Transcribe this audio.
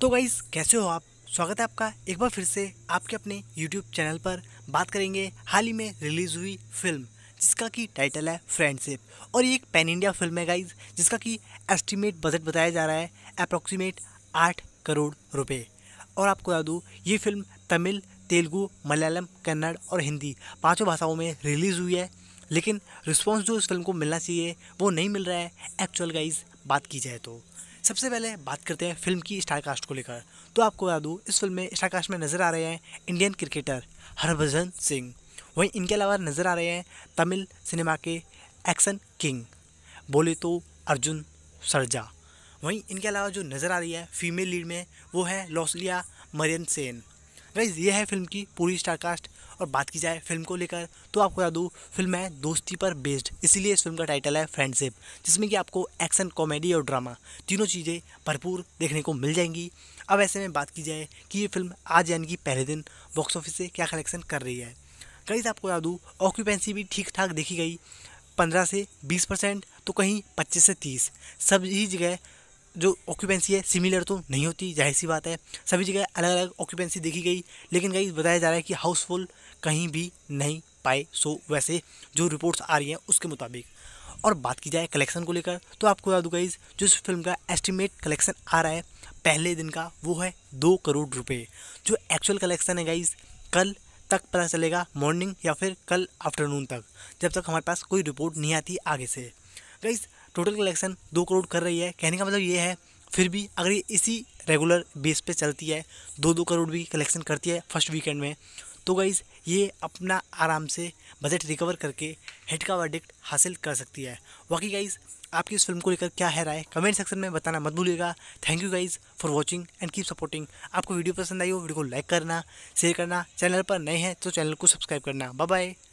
तो गाइज़ कैसे हो आप स्वागत है आपका एक बार फिर से आपके अपने YouTube चैनल पर बात करेंगे हाल ही में रिलीज़ हुई फिल्म जिसका कि टाइटल है फ्रेंडशिप और ये एक पैन इंडिया फिल्म है गाइज़ जिसका कि एस्टिमेट बजट बताया जा रहा है अप्रॉक्सीमेट आठ करोड़ रुपये और आपको बता दूँ ये फिल्म तमिल तेलुगू मलयालम कन्नड़ और हिंदी पाँचों भाषाओं में रिलीज़ हुई है लेकिन रिस्पॉन्स जो इस फिल्म को मिलना चाहिए वो नहीं मिल रहा है एक्चुअल गाइज बात की जाए तो सबसे पहले बात करते हैं फिल्म की स्टार कास्ट को लेकर तो आपको बता दूँ इस फिल्म में स्टार कास्ट में नज़र आ रहे हैं इंडियन क्रिकेटर हरभजन सिंह वहीं इनके अलावा नज़र आ रहे हैं तमिल सिनेमा के एक्शन किंग बोले तो अर्जुन सरजा वहीं इनके अलावा जो नज़र आ रही है फीमेल लीड में वो है लौसलिया मरियन सेन गाइज ये है फिल्म की पूरी स्टारकास्ट और बात की जाए फिल्म को लेकर तो आपको बता दूँ फिल्म है दोस्ती पर बेस्ड इसीलिए इस फिल्म का टाइटल है फ्रेंडशिप जिसमें कि आपको एक्शन कॉमेडी और ड्रामा तीनों चीज़ें भरपूर देखने को मिल जाएंगी अब ऐसे में बात की जाए कि ये फिल्म आज यानी कि पहले दिन बॉक्स ऑफिस से क्या कलेक्शन कर रही है गाइज आपको बता दूँ ऑक्यूपेंसी भी ठीक ठाक देखी गई पंद्रह से बीस परसेंट तो कहीं पच्चीस से तीस सभी जगह जो ऑक्यूपेंसी है सिमिलर तो नहीं होती जाहिर सी बात है सभी जगह अलग अलग ऑक्यूपेंसी देखी गई लेकिन कहीं बताया जा रहा है कि हाउसफुल कहीं भी नहीं पाए सो वैसे जो रिपोर्ट्स आ रही हैं उसके मुताबिक और बात की जाए कलेक्शन को लेकर तो आपको बता दूँ गाइज जो इस फिल्म का एस्टिमेट कलेक्शन आ रहा है पहले दिन का वो है दो करोड़ रुपये जो एक्चुअल कलेक्शन है गाइज कल तक पता चलेगा मॉर्निंग या फिर कल आफ्टरनून तक जब तक हमारे पास कोई रिपोर्ट नहीं आती आगे से गाइज टोटल कलेक्शन दो करोड़ कर रही है कहने का मतलब ये है फिर भी अगर ये इसी रेगुलर बेस पे चलती है दो दो करोड़ भी कलेक्शन करती है फर्स्ट वीकेंड में तो गाइज़ ये अपना आराम से बजट रिकवर करके हिट का वर्डिक्ट हासिल कर सकती है बाकी गाइज़ आपकी इस फिल्म को लेकर क्या है राय कमेंट सेक्शन में बताना मत भूलिएगा thank you guys for watching and keep supporting आपको वीडियो पसंद आई हो वीडियो को लाइक करना शेयर करना चैनल पर नए हैं तो चैनल को सब्सक्राइब करना बाय बाय